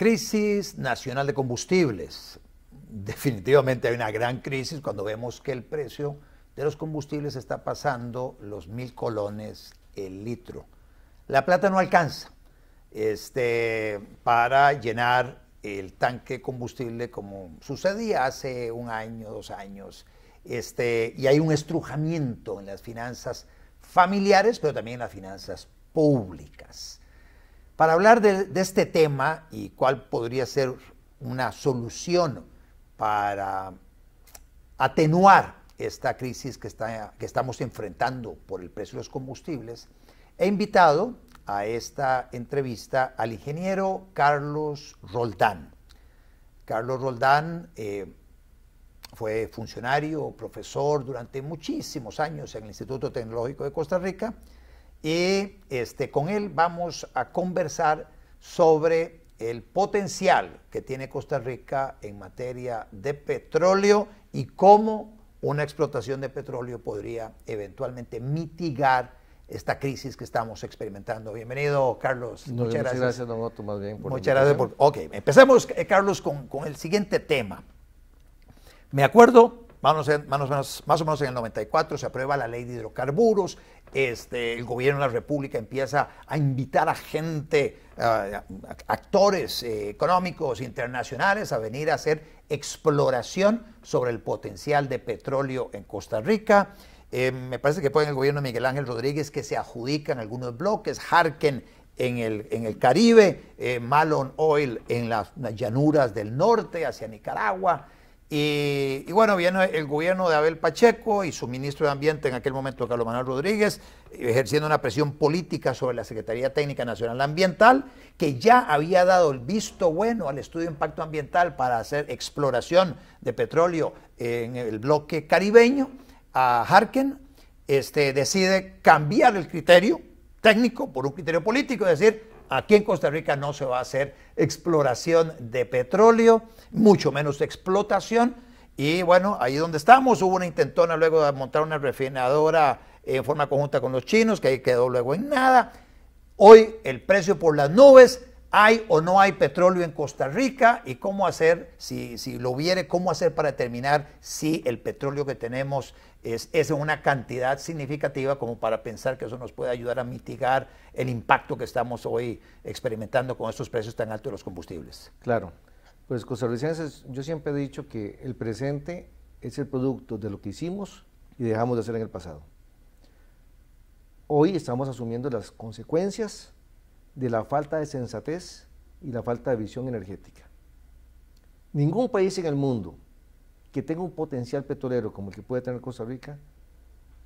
Crisis nacional de combustibles. Definitivamente hay una gran crisis cuando vemos que el precio de los combustibles está pasando los mil colones el litro. La plata no alcanza este, para llenar el tanque combustible como sucedía hace un año, dos años. Este, y hay un estrujamiento en las finanzas familiares, pero también en las finanzas públicas. Para hablar de, este tema y cuál podría ser una solución para atenuar esta crisis que, estamos enfrentando por el precio de los combustibles, he invitado a esta entrevista al ingeniero Carlos Roldán. Carlos Roldán eh, fue funcionario, profesor durante muchísimos años en el Instituto Tecnológico de Costa Rica y este, con él vamos a conversar sobre el potencial que tiene Costa Rica en materia de petróleo y cómo una explotación de petróleo podría eventualmente mitigar esta crisis que estamos experimentando. Bienvenido, Carlos. muchas, gracias. gracias don Otto, más bien. muchas gracias. Por, ok, empecemos, eh, Carlos, con, con el siguiente tema. Me acuerdo más o, menos, en el 94 se aprueba la ley de hidrocarburos, este, el gobierno de la República empieza a invitar a gente, actores eh, económicos internacionales a venir a hacer exploración sobre el potencial de petróleo en Costa Rica. Eh, me parece que fue en el gobierno de Miguel Ángel Rodríguez que se adjudican algunos bloques, Harken en el, Caribe, eh, Malon Oil en las llanuras del norte hacia Nicaragua. Y, bueno, viene el gobierno de Abel Pacheco y su ministro de Ambiente en aquel momento, Carlos Manuel Rodríguez, ejerciendo una presión política sobre la Secretaría Técnica Nacional Ambiental, que ya había dado el visto bueno al estudio de impacto ambiental para hacer exploración de petróleo en el bloque caribeño, a Harken, este, decide cambiar el criterio técnico por un criterio político, es decir, Aquí en Costa Rica no se va a hacer exploración de petróleo, mucho menos explotación. Y bueno, ahí donde estamos, hubo una intentona luego de montar una refinadora en forma conjunta con los chinos, que ahí quedó luego en nada. Hoy el precio por las nubes hay o no hay petróleo en Costa Rica y cómo hacer, si, lo viere cómo hacer para determinar si el petróleo que tenemos es, es una cantidad significativa como para pensar que eso nos puede ayudar a mitigar el impacto que estamos hoy experimentando con estos precios tan altos de los combustibles. Claro, pues costarricenses, yo siempre he dicho que el presente es el producto de lo que hicimos y dejamos de hacer en el pasado. Hoy estamos asumiendo las consecuencias de la falta de sensatez y la falta de visión energética. Ningún país en el mundo que tenga un potencial petrolero como el que puede tener Costa Rica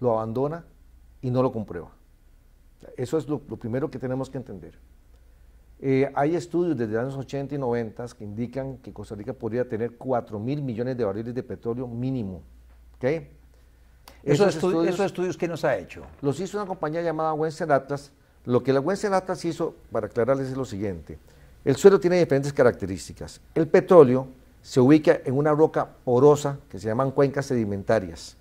lo abandona y no lo comprueba. Eso es lo, primero que tenemos que entender. Eh, hay estudios desde los años 80 y 90 que indican que Costa Rica podría tener 4 mil millones de barriles de petróleo mínimo. ¿Okay? Esos, estudios, ¿qué nos ha hecho? Los hizo una compañía llamada Western Atlas, lo que la jueza Latas hizo, para aclararles, es lo siguiente. El suelo tiene diferentes características. El petróleo se ubica en una roca porosa que se llaman cuencas sedimentarias.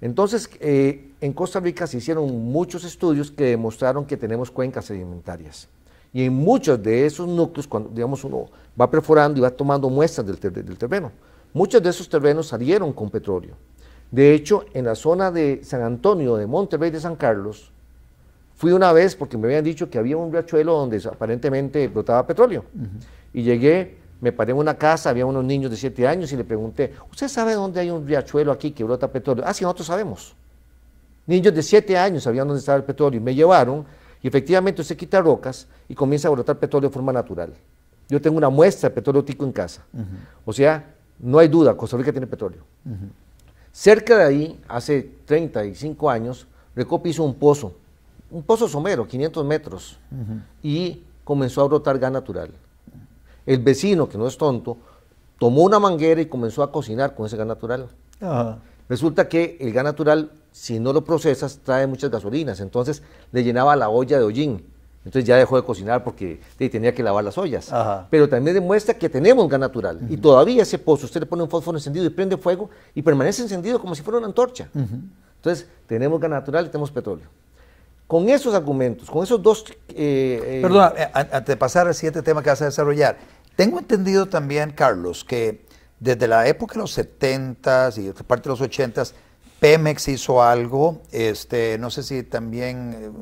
Entonces, eh, en Costa Rica se hicieron muchos estudios que demostraron que tenemos cuencas sedimentarias. Y en muchos de esos núcleos, cuando digamos, uno va perforando y va tomando muestras del, del terreno, muchos de esos terrenos salieron con petróleo. De hecho, en la zona de San Antonio, de Monterrey, de San Carlos, Fui una vez porque me habían dicho que había un riachuelo donde aparentemente brotaba petróleo. Y llegué, me paré en una casa, había unos niños de 7 años y le pregunté, ¿usted sabe dónde hay un riachuelo aquí que brota petróleo? Ah, sí, nosotros sabemos. Niños de 7 años sabían dónde estaba el petróleo y me llevaron y efectivamente usted quita rocas y comienza a brotar petróleo de forma natural. Yo tengo una muestra de petróleo tico en casa. O sea, no hay duda, Costa Rica tiene petróleo. Cerca de ahí, hace 35 años, Recopi hizo un pozo un pozo somero, 500 metros, y comenzó a brotar gas natural. El vecino, que no es tonto, tomó una manguera y comenzó a cocinar con ese gas natural. Resulta que el gas natural, si no lo procesas, trae muchas gasolinas, entonces le llenaba la olla de hollín. Entonces ya dejó de cocinar porque tenía que lavar las ollas. Pero también demuestra que tenemos gas natural. Y todavía ese pozo, usted le pone un fósforo encendido y prende fuego y permanece encendido como si fuera una antorcha. Entonces tenemos gas natural y tenemos petróleo. Con esos argumentos, con esos dos... Eh, eh, Perdón, eh, antes de pasar al siguiente tema que vas a desarrollar, tengo entendido también, Carlos, que desde la época de los 70s y parte de los 80s, Pemex hizo algo, este, no sé si también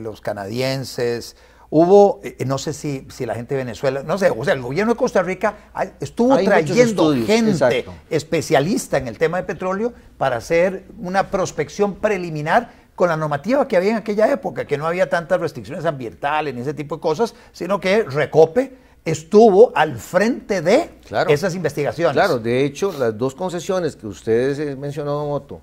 los canadienses, hubo, no sé si, si la gente de Venezuela, no sé, o sea, el gobierno de Costa Rica ah, estuvo trayendo gente especialista en el tema de petróleo para hacer una prospección preliminar con la normativa que había en aquella época, que no había tantas restricciones ambientales ni ese tipo de cosas, sino que Recope estuvo al frente de esas investigaciones. Claro, de hecho, las dos concesiones que ustedes eh, mencionaron, moto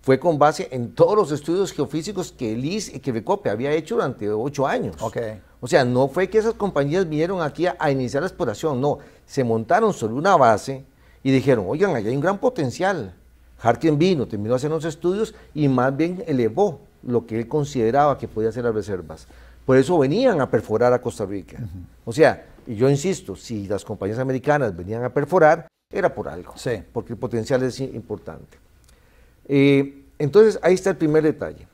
fue con base en todos los estudios geofísicos que el y que Recope había hecho durante ocho años. Okay. O sea, no fue que esas compañías vinieron aquí a, iniciar la exploración, no, se montaron sobre una base y dijeron, oigan, hay un gran potencial Harkin vino, terminó haciendo unos estudios y más bien elevó lo que él consideraba que podía ser las reservas. Por eso venían a perforar a Costa Rica. O sea, y yo insisto, si las compañías americanas venían a perforar, era por algo, porque el potencial es importante. Eh, entonces, ahí está el primer detalle.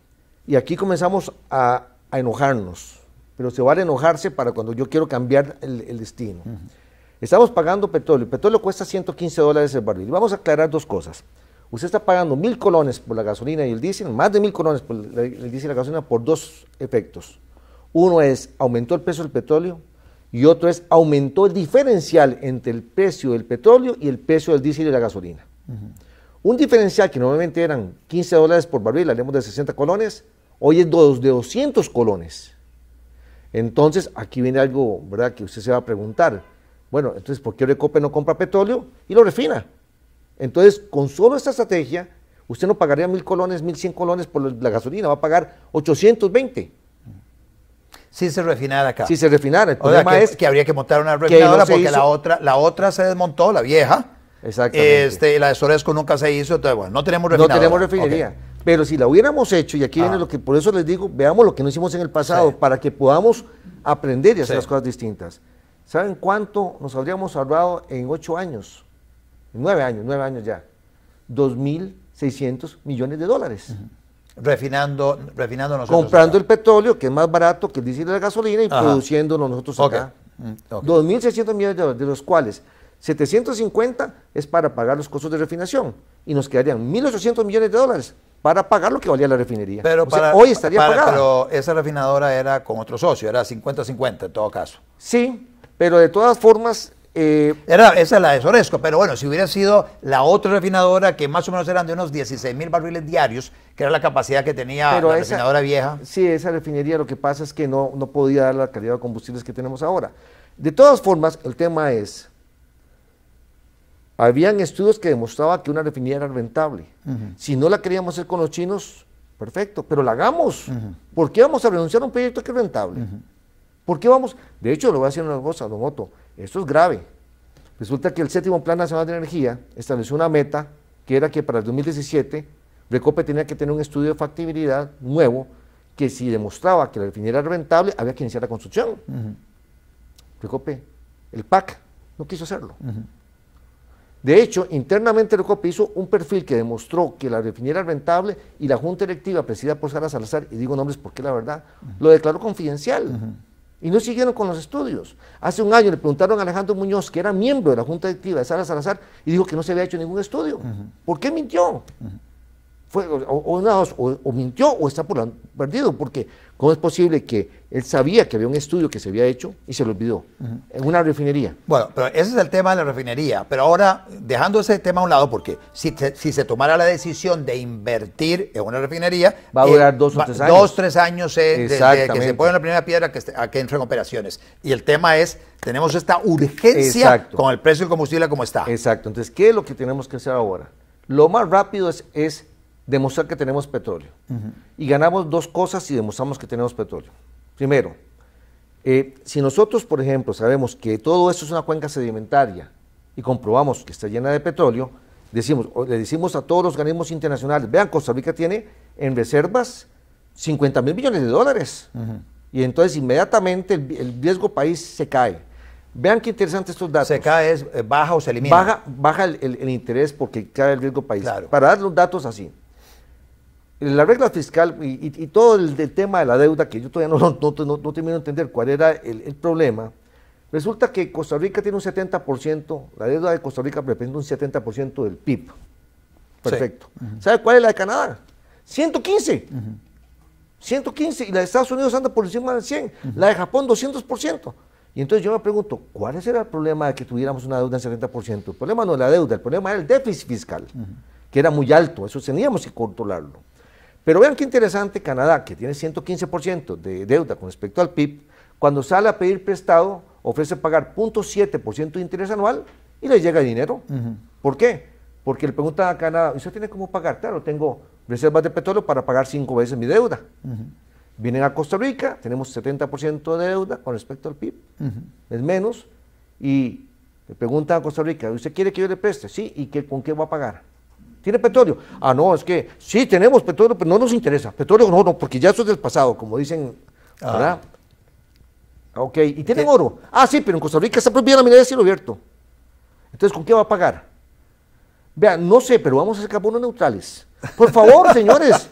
Y aquí comenzamos a, enojarnos, pero se a enojarse para cuando yo quiero cambiar el, destino. Estamos pagando petróleo, el petróleo cuesta 115 dólares el barril. Vamos a aclarar dos cosas. Usted está pagando mil colones por la gasolina y el diésel, más de mil colones por el diésel y la gasolina por dos efectos. Uno es aumentó el precio del petróleo y otro es aumentó el diferencial entre el precio del petróleo y el precio del diésel y la gasolina. Un diferencial que normalmente eran 15 dólares por barril, hablemos de 60 colones, hoy es de 200 colones. Entonces, aquí viene algo, ¿verdad?, que usted se va a preguntar. Bueno, entonces, ¿por qué Orecope no compra petróleo y lo refina? Entonces, con solo esta estrategia, usted no pagaría mil colones, mil cien colones por la gasolina, va a pagar 820. Si se refinara acá. Si se refinara. El problema que, es que habría que montar una refinadora porque la otra, la otra se desmontó, la vieja. Exacto. Este, la de Soresco nunca se hizo, entonces bueno, no tenemos refinería. No tenemos refinería. Pero si la hubiéramos hecho, y aquí viene ah. lo que por eso les digo, veamos lo que no hicimos en el pasado, para que podamos aprender y hacer las cosas distintas. ¿Saben cuánto nos habríamos ahorrado en ocho años? Nueve años, nueve años ya. 2.600 millones de dólares. Refinando, refinando nosotros. Comprando el petróleo, que es más barato que el diésel de la gasolina, y produciéndonos produciéndolo nosotros acá. 2.600 mm, millones de dólares, de los cuales 750 es para pagar los costos de refinación. Y nos quedarían 1.800 millones de dólares para pagar lo que valía la refinería. Pero hoy estaría pagada. Pero esa refinadora era con otro socio, era 50-50 en todo caso. Sí, pero de todas formas eh, era, esa es la de Soresco, pero bueno, si hubiera sido la otra refinadora, que más o menos eran de unos 16 mil barriles diarios, que era la capacidad que tenía la refinadora vieja. Sí, esa refinería lo que pasa es que no, no podía dar la calidad de combustibles que tenemos ahora. De todas formas, el tema es, habían estudios que demostraban que una refinería era rentable. Si no la queríamos hacer con los chinos, perfecto, pero la hagamos. ¿Por qué vamos a renunciar a un proyecto que es rentable? ¿Por qué vamos? De hecho, lo voy a decir una cosa, Don moto esto es grave. Resulta que el séptimo Plan Nacional de Energía estableció una meta que era que para el 2017 Recope tenía que tener un estudio de factibilidad nuevo que si demostraba que la refinería era rentable, había que iniciar la construcción. Recope, el PAC, no quiso hacerlo. De hecho, internamente Recope hizo un perfil que demostró que la refinería era rentable y la junta electiva presidida por Sara Salazar, y digo nombres porque la verdad, lo declaró confidencial y no siguieron con los estudios. Hace un año le preguntaron a Alejandro Muñoz, que era miembro de la Junta Directiva de Sara Salazar, y dijo que no se había hecho ningún estudio. ¿Por qué mintió? o, mintió o está por perdido, porque ¿cómo es posible que él sabía que había un estudio que se había hecho y se lo olvidó en una refinería? Bueno, pero ese es el tema de la refinería. Pero ahora, dejando ese tema a un lado, porque si, se tomara la decisión de invertir en una refinería, va a durar eh, dos o tres años. Dos, tres eh, años desde que se pone la primera piedra a que entren operaciones. Y el tema es, tenemos esta urgencia con el precio del combustible como está. Exacto. Entonces, ¿qué es lo que tenemos que hacer ahora? Lo más rápido es, es demostrar que tenemos petróleo. Y ganamos dos cosas si demostramos que tenemos petróleo. Primero, eh, si nosotros, por ejemplo, sabemos que todo esto es una cuenca sedimentaria y comprobamos que está llena de petróleo, decimos, le decimos a todos los organismos internacionales, vean, Costa Rica tiene en reservas 50 mil millones de dólares. Y entonces inmediatamente el, riesgo país se cae. Vean qué interesante estos datos. Se cae, eh, baja o se elimina. Baja, baja el, interés porque cae el riesgo país. Para dar los datos así la regla fiscal y, todo el, tema de la deuda, que yo todavía no, termino de entender cuál era el, problema, resulta que Costa Rica tiene un 70%, la deuda de Costa Rica representa un 70% del PIB. Perfecto. ¿Sabe cuál es la de Canadá? 115. 115. Y la de Estados Unidos anda por encima del 100. La de Japón, 200%. Y entonces yo me pregunto, ¿cuál era el problema de que tuviéramos una deuda del 70%? El problema no es la deuda, el problema era el déficit fiscal, que era muy alto. Eso teníamos que controlarlo. Pero vean qué interesante, Canadá, que tiene 115% de deuda con respecto al PIB, cuando sale a pedir prestado, ofrece pagar 0.7% de interés anual y le llega dinero. ¿Por qué? Porque le preguntan a Canadá, ¿usted tiene cómo pagar? Claro, tengo reservas de petróleo para pagar cinco veces mi deuda. Vienen a Costa Rica, tenemos 70% de deuda con respecto al PIB, es menos, y le preguntan a Costa Rica, ¿usted quiere que yo le preste? Sí, ¿y con qué va a pagar? ¿Tiene petróleo? Ah, no, es que sí tenemos petróleo, pero no nos interesa. Petróleo no, no, porque ya eso es del pasado, como dicen, ah. ¿verdad? Ok, ¿y tienen oro? Ah, sí, pero en Costa Rica está prohibida la minería de cielo abierto. Entonces, ¿con qué va a pagar? Vean, no sé, pero vamos a sacar bonos neutrales. Por favor, señores.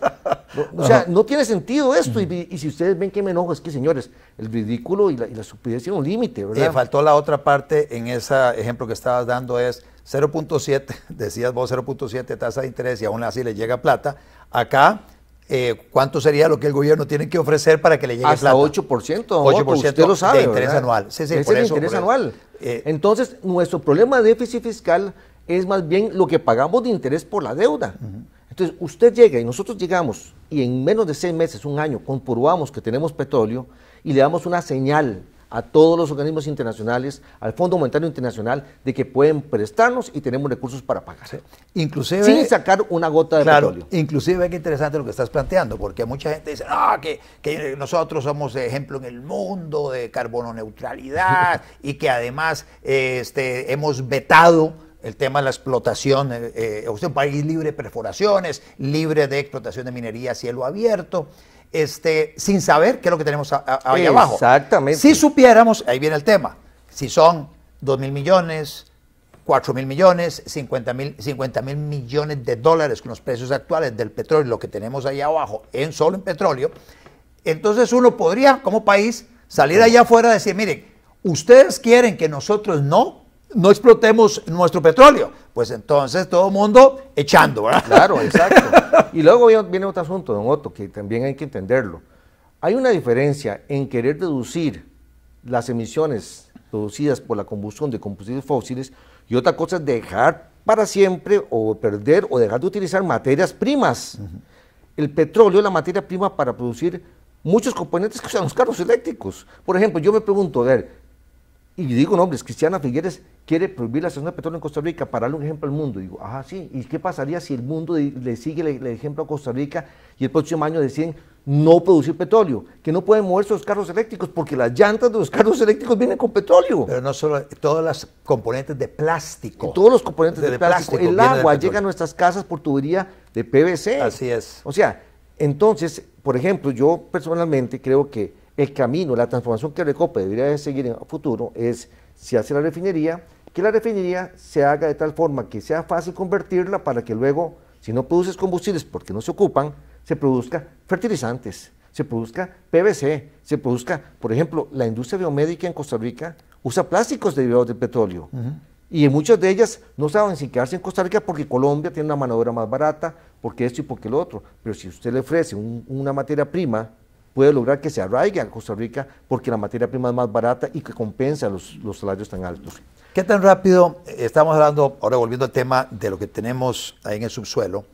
o sea, no tiene sentido esto. Y, si ustedes ven que me enojo, es que, señores, el ridículo y la, estupidez un límite, ¿verdad? Eh, faltó la otra parte en ese ejemplo que estabas dando, es 0.7, decías vos 0.7 tasa de interés y aún así le llega plata. Acá, eh, ¿cuánto sería lo que el gobierno tiene que ofrecer para que le llegue Hasta plata? 8%, 8% usted lo sabe, de interés anual. es el interés anual. Eh, Entonces, nuestro problema de déficit fiscal es más bien lo que pagamos de interés por la deuda. Entonces, usted llega y nosotros llegamos y en menos de seis meses, un año, comprobamos que tenemos petróleo y le damos una señal a todos los organismos internacionales, al Fondo Monetario Internacional, de que pueden prestarnos y tenemos recursos para pagar. Inclusive, Sin sacar una gota de petróleo. Inclusive es interesante lo que estás planteando, porque mucha gente dice, ah, que, nosotros somos ejemplo en el mundo de carbono neutralidad y que además este, hemos vetado el tema de la explotación, eh, eh, un país libre de perforaciones, libre de explotación de minería a cielo abierto, este, sin saber qué es lo que tenemos ahí abajo. Exactamente. Si supiéramos, ahí viene el tema, si son 2 mil millones, 4 mil millones, 50 mil, 50 mil millones de dólares con los precios actuales del petróleo, lo que tenemos ahí abajo, en solo en petróleo, entonces uno podría como país salir allá afuera y decir, miren, ustedes quieren que nosotros no no explotemos nuestro petróleo. Pues entonces todo el mundo echando, ¿verdad? Claro, exacto. y luego viene otro asunto, don Otto, que también hay que entenderlo. Hay una diferencia en querer deducir las emisiones producidas por la combustión de combustibles fósiles y otra cosa es dejar para siempre o perder o dejar de utilizar materias primas. El petróleo es la materia prima para producir muchos componentes que usan los carros eléctricos. Por ejemplo, yo me pregunto, a ver, y digo nombres, Cristiana Figueres quiere prohibir la extracción de petróleo en Costa Rica para darle un ejemplo al mundo. Digo, ah, sí, ¿y qué pasaría si el mundo le sigue el ejemplo a Costa Rica y el próximo año deciden no producir petróleo? Que no pueden moverse sus carros eléctricos porque las llantas de los carros eléctricos vienen con petróleo. Pero no solo, todas las componentes de plástico. todos los componentes de, plástico. El agua llega a nuestras casas por tubería de PVC. Así es. O sea, entonces, por ejemplo, yo personalmente creo que el camino, la transformación que Recope debería seguir en el futuro es si hace la refinería, que la refinería se haga de tal forma que sea fácil convertirla para que luego, si no produces combustibles porque no se ocupan, se produzca fertilizantes, se produzca PVC, se produzca, por ejemplo, la industria biomédica en Costa Rica usa plásticos derivados del petróleo. y en Y muchas de ellas no saben si quedarse en Costa Rica porque Colombia tiene una mano más barata, porque esto y porque lo otro. Pero si usted le ofrece una materia prima puede lograr que se arraigue a Costa Rica porque la materia prima es más barata y que compensa los, salarios tan altos. ¿Qué tan rápido? Eh, estamos hablando, ahora volviendo al tema de lo que tenemos ahí en el subsuelo.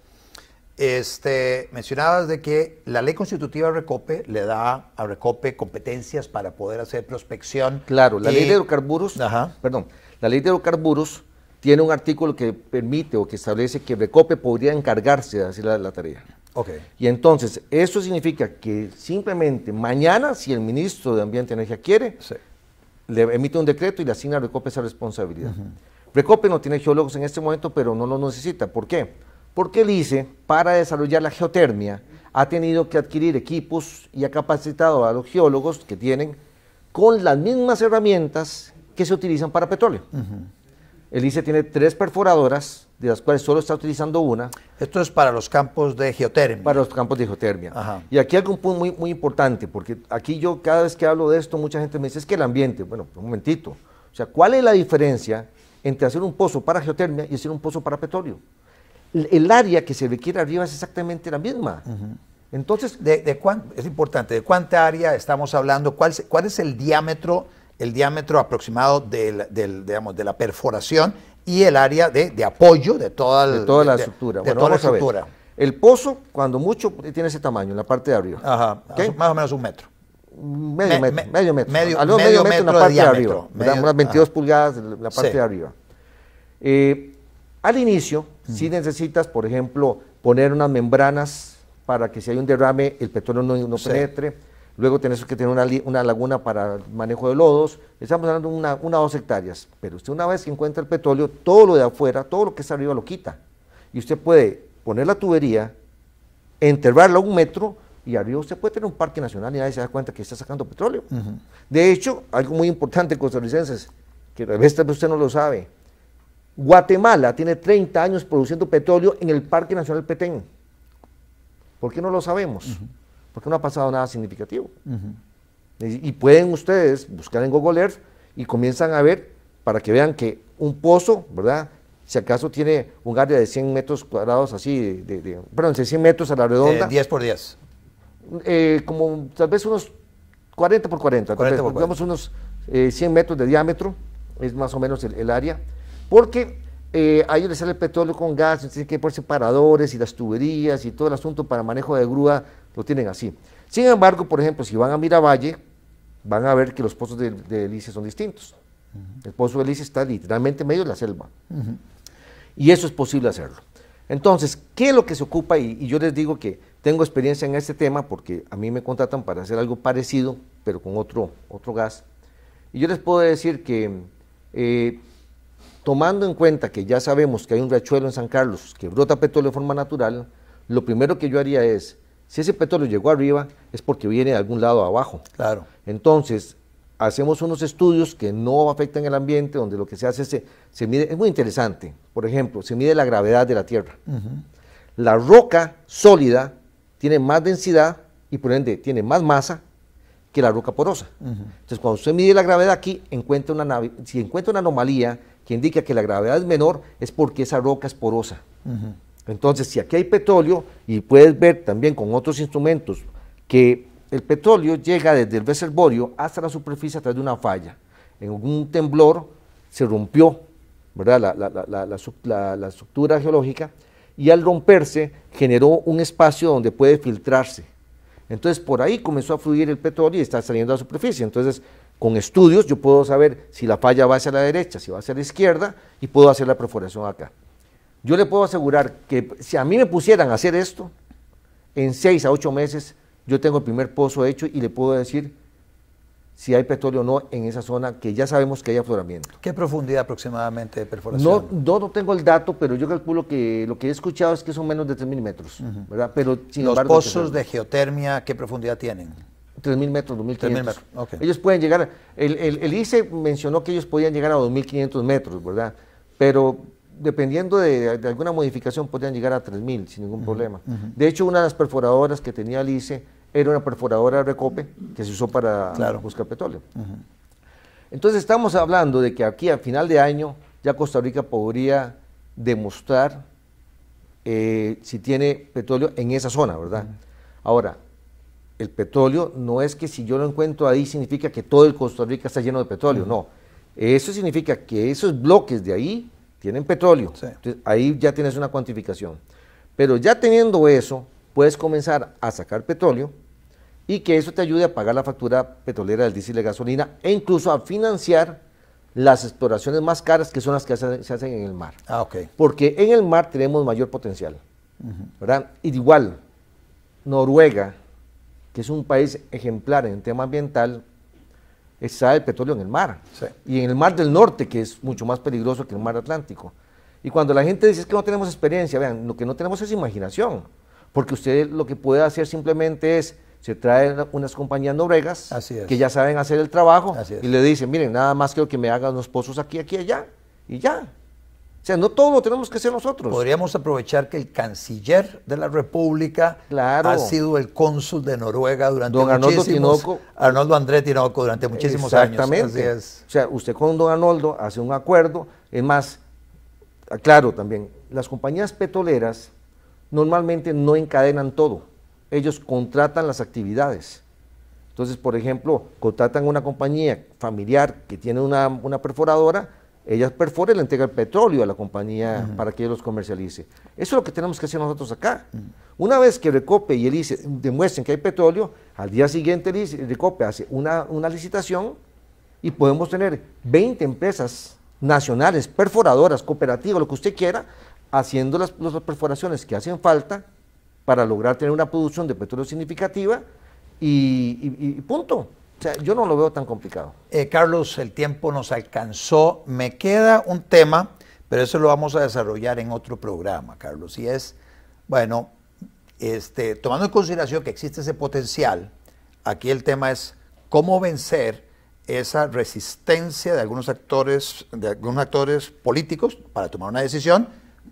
Este, mencionabas de que la ley constitutiva de Recope le da a Recope competencias para poder hacer prospección. Claro, la ley de hidrocarburos, perdón, la ley de hidrocarburos tiene un artículo que permite o que establece que Recope podría encargarse de hacer la tarea. Y entonces, eso significa que simplemente mañana, si el ministro de Ambiente y Energía quiere, le emite un decreto y le asigna a Recope esa responsabilidad. Recope no tiene geólogos en este momento, pero no lo necesita. ¿Por qué? Porque él ICE, para desarrollar la geotermia, ha tenido que adquirir equipos y ha capacitado a los geólogos que tienen con las mismas herramientas que se utilizan para petróleo. El ICE tiene tres perforadoras, de las cuales solo está utilizando una. Esto es para los campos de geotermia. Para los campos de geotermia. Y aquí hay un punto muy importante, porque aquí yo cada vez que hablo de esto, mucha gente me dice, es que el ambiente, bueno, un momentito. O sea, ¿cuál es la diferencia entre hacer un pozo para geotermia y hacer un pozo para petróleo? El, área que se requiere arriba es exactamente la misma. Entonces, de, es importante, ¿de cuánta área estamos hablando? ¿Cuál, ¿Cuál es el diámetro el diámetro aproximado de la perforación y el área de, apoyo de toda, la estructura. Bueno, El pozo, cuando mucho, tiene ese tamaño, en la parte de arriba. Ajá, más o menos un metro. Medio, metro, medio metro, medio, medio, metro. en la parte de, arriba. unas 22 pulgadas en la parte de arriba. Eh, al inicio, si necesitas, por ejemplo, poner unas membranas para que si hay un derrame, el petróleo no, penetre Luego tenés que tener una, laguna para manejo de lodos. Estamos hablando de una, o dos hectáreas. Pero usted una vez que encuentra el petróleo, todo lo de afuera, todo lo que está arriba lo quita. Y usted puede poner la tubería, enterrarla un metro y arriba usted puede tener un parque nacional y nadie se da cuenta que está sacando petróleo. De hecho, algo muy importante, costarricenses, que a veces usted no lo sabe, Guatemala tiene 30 años produciendo petróleo en el Parque Nacional Petén. ¿Por qué no lo sabemos? porque no ha pasado nada significativo. y, pueden ustedes buscar en Google Earth y comienzan a ver para que vean que un pozo, ¿verdad? Si acaso tiene un área de 100 metros cuadrados así, de, perdón, de 100 metros a la eh, redonda. 10 por 10. Eh, como tal vez unos 40 por 40, 40 digamos unos 100 eh, metros de diámetro, es más o menos el, el área, porque eh, a ellos les sale el petróleo con gas, tienen que por separadores y las tuberías y todo el asunto para manejo de grúa, lo tienen así. Sin embargo, por ejemplo, si van a Miravalle, van a ver que los pozos de, de son distintos. El pozo de Elise está literalmente medio de la selva. Y eso es posible hacerlo. Entonces, ¿qué es lo que se ocupa? Y, yo les digo que tengo experiencia en este tema porque a mí me contratan para hacer algo parecido, pero con otro, otro gas. Y yo les puedo decir que eh, Tomando en cuenta que ya sabemos que hay un riachuelo en San Carlos que brota petróleo de forma natural, lo primero que yo haría es, si ese petróleo llegó arriba, es porque viene de algún lado abajo. Claro. Entonces, hacemos unos estudios que no afectan el ambiente, donde lo que se hace es, se, se mide, es muy interesante, por ejemplo, se mide la gravedad de la Tierra. La roca sólida tiene más densidad y por ende tiene más masa que la roca porosa. Entonces, cuando usted mide la gravedad aquí, encuentra una, si encuentra una anomalía que indica que la gravedad es menor es porque esa roca es porosa. Entonces, si aquí hay petróleo, y puedes ver también con otros instrumentos que el petróleo llega desde el reservorio hasta la superficie a través de una falla. En un temblor se rompió ¿verdad? La, la, estructura geológica y al romperse generó un espacio donde puede filtrarse. Entonces por ahí comenzó a fluir el petróleo y está saliendo a la superficie. Entonces con estudios yo puedo saber si la falla va hacia la derecha, si va hacia la izquierda y puedo hacer la perforación acá. Yo le puedo asegurar que si a mí me pusieran a hacer esto, en seis a ocho meses yo tengo el primer pozo hecho y le puedo decir si hay petróleo o no en esa zona que ya sabemos que hay afloramiento. ¿Qué profundidad aproximadamente de perforación? No, no, tengo el dato, pero yo calculo que lo que he escuchado es que son menos de 3 milímetros, ¿verdad? Pero, sin ¿Los pozos de geotermia qué profundidad tienen? 3.000 metros, 2.500. metros. Ellos pueden llegar, el, el, ICE mencionó que ellos podían llegar a 2.500 metros, ¿verdad? Pero dependiendo de, alguna modificación podían llegar a 3.000 sin ningún problema. De hecho, una de las perforadoras que tenía el ICE era una perforadora de recope que se usó para buscar petróleo. Entonces estamos hablando de que aquí a final de año ya Costa Rica podría demostrar eh, si tiene petróleo en esa zona, ¿verdad? Ahora, el petróleo no es que si yo lo encuentro ahí significa que todo el Costa Rica está lleno de petróleo, no. Eso significa que esos bloques de ahí tienen petróleo. Entonces, ahí ya tienes una cuantificación. Pero ya teniendo eso, puedes comenzar a sacar petróleo y que eso te ayude a pagar la factura petrolera del diésel de gasolina e incluso a financiar las exploraciones más caras que son las que se hacen en el mar. Ah, Porque en el mar tenemos mayor potencial. ¿Verdad? igual, Noruega, que es un país ejemplar en el tema ambiental, está el petróleo en el mar. Y en el mar del norte, que es mucho más peligroso que el mar Atlántico. Y cuando la gente dice que no tenemos experiencia, vean, lo que no tenemos es imaginación. Porque usted lo que puede hacer simplemente es, se trae unas compañías noruegas que ya saben hacer el trabajo y le dicen, miren, nada más quiero que me hagan unos pozos aquí, aquí, allá. Y ya. O sea, no todo lo tenemos que hacer nosotros. Podríamos aprovechar que el canciller de la República ha sido el cónsul de Noruega durante don Arnoldo Arnoldo Andrés Tinoco durante muchísimos años. Exactamente. O sea, usted con don Arnoldo hace un acuerdo. Es más, claro también, las compañías petroleras normalmente no encadenan todo. Ellos contratan las actividades. Entonces, por ejemplo, contratan una compañía familiar que tiene una, una perforadora ellas perfora y le entrega el petróleo a la compañía para que ellos los comercialice. Eso es lo que tenemos que hacer nosotros acá. Una vez que Recope y el ICE demuestren que hay petróleo, al día siguiente Recope hace una, licitación y podemos tener 20 empresas nacionales, perforadoras, cooperativas, lo que usted quiera, haciendo las, las perforaciones que hacen falta para lograr tener una producción de petróleo significativa y punto yo no lo veo tan complicado. Eh, Carlos, el tiempo nos alcanzó. Me queda un tema, pero eso lo vamos a desarrollar en otro programa, Carlos. Y es, bueno, este, tomando en consideración que existe ese potencial, aquí el tema es cómo vencer esa resistencia de algunos actores, de algunos actores políticos para tomar una decisión,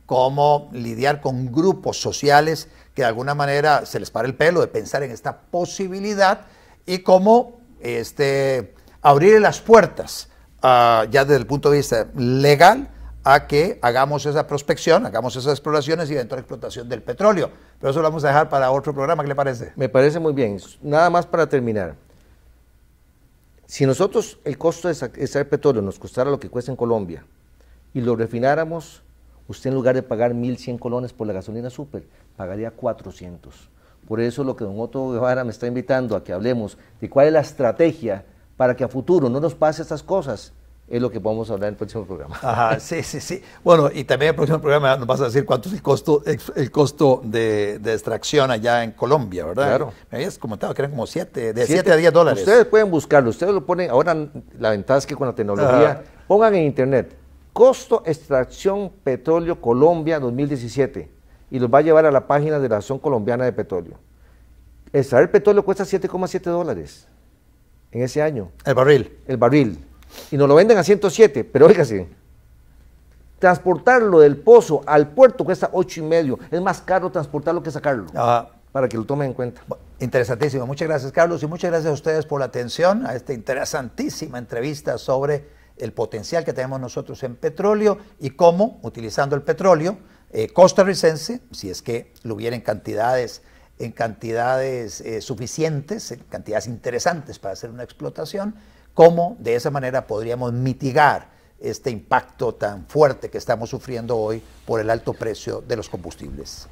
cómo lidiar con grupos sociales que de alguna manera se les para el pelo de pensar en esta posibilidad y cómo este, abrir las puertas, ah, ya desde el punto de vista legal, a que hagamos esa prospección, hagamos esas exploraciones y eventual explotación del petróleo. Pero eso lo vamos a dejar para otro programa, ¿qué le parece? Me parece muy bien. Nada más para terminar. Si nosotros el costo de extraer petróleo nos costara lo que cuesta en Colombia y lo refináramos, usted en lugar de pagar 1.100 colones por la gasolina super, pagaría 400. Por eso lo que don Otto Guevara me está invitando a que hablemos de cuál es la estrategia para que a futuro no nos pase estas cosas, es lo que vamos a hablar en el próximo programa. Ajá, sí, sí, sí. Bueno, y también en el próximo programa nos vas a decir cuánto es el costo, el costo de, extracción allá en Colombia, ¿verdad? Claro. Me habías comentado que eran como 7, de 7 a 10 dólares. Ustedes pueden buscarlo, ustedes lo ponen, ahora la ventaja es que con la tecnología, pongan en internet, costo extracción petróleo Colombia 2017 y los va a llevar a la página de la Asociación Colombiana de Petróleo. Extraer petróleo cuesta 7,7 dólares en ese año. El barril. El barril. Y nos lo venden a 107, pero sí. transportarlo del pozo al puerto cuesta 8,5. y medio. Es más caro transportarlo que sacarlo. Ah. Para que lo tomen en cuenta. Interesantísimo. Muchas gracias, Carlos, y muchas gracias a ustedes por la atención a esta interesantísima entrevista sobre el potencial que tenemos nosotros en petróleo y cómo, utilizando el petróleo, eh, costarricense, si es que lo hubiera en cantidades, en cantidades eh, suficientes, en cantidades interesantes para hacer una explotación, cómo de esa manera podríamos mitigar este impacto tan fuerte que estamos sufriendo hoy por el alto precio de los combustibles.